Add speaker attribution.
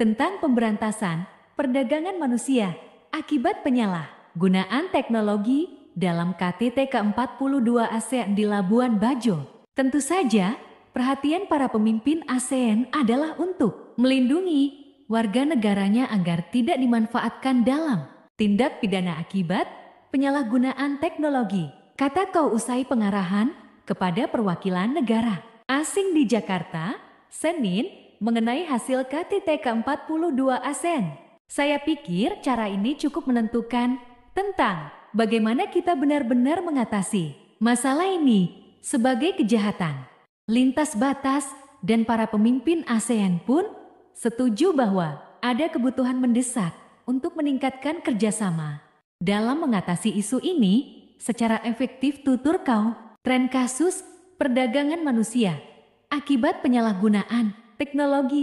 Speaker 1: tentang pemberantasan perdagangan manusia akibat penyalahgunaan teknologi dalam KTT ke-42 ASEAN di Labuan Bajo. Tentu saja, perhatian para pemimpin ASEAN adalah untuk melindungi warga negaranya agar tidak dimanfaatkan dalam tindak pidana akibat penyalahgunaan teknologi. Kata kau usai pengarahan kepada perwakilan negara asing di Jakarta, Senin, mengenai hasil KTT ke-42 ASEAN. Saya pikir cara ini cukup menentukan tentang bagaimana kita benar-benar mengatasi masalah ini sebagai kejahatan. Lintas batas dan para pemimpin ASEAN pun setuju bahwa ada kebutuhan mendesak untuk meningkatkan kerjasama. Dalam mengatasi isu ini, secara efektif tutur kau, tren kasus perdagangan manusia akibat penyalahgunaan teknologi